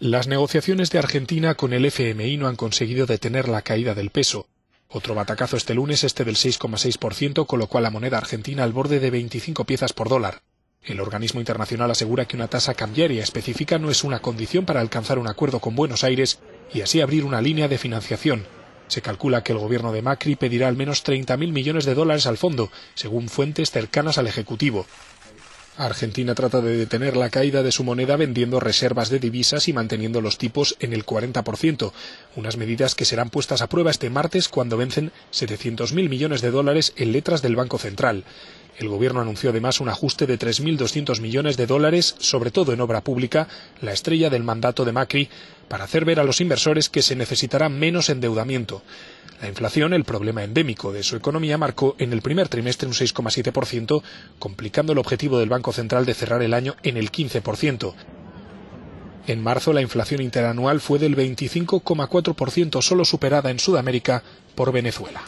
Las negociaciones de Argentina con el FMI no han conseguido detener la caída del peso. Otro batacazo este lunes, este del 6,6%, colocó a la moneda argentina al borde de 25 piezas por dólar. El organismo internacional asegura que una tasa cambiaria específica no es una condición para alcanzar un acuerdo con Buenos Aires y así abrir una línea de financiación. Se calcula que el gobierno de Macri pedirá al menos 30.000 millones de dólares al fondo, según fuentes cercanas al Ejecutivo. Argentina trata de detener la caída de su moneda vendiendo reservas de divisas y manteniendo los tipos en el 40%, unas medidas que serán puestas a prueba este martes cuando vencen 700.000 millones de dólares en letras del Banco Central. El Gobierno anunció además un ajuste de 3.200 millones de dólares, sobre todo en obra pública, la estrella del mandato de Macri, para hacer ver a los inversores que se necesitará menos endeudamiento. La inflación, el problema endémico de su economía, marcó en el primer trimestre un 6,7%, complicando el objetivo del Banco Central de cerrar el año en el 15%. En marzo la inflación interanual fue del 25,4%, solo superada en Sudamérica por Venezuela.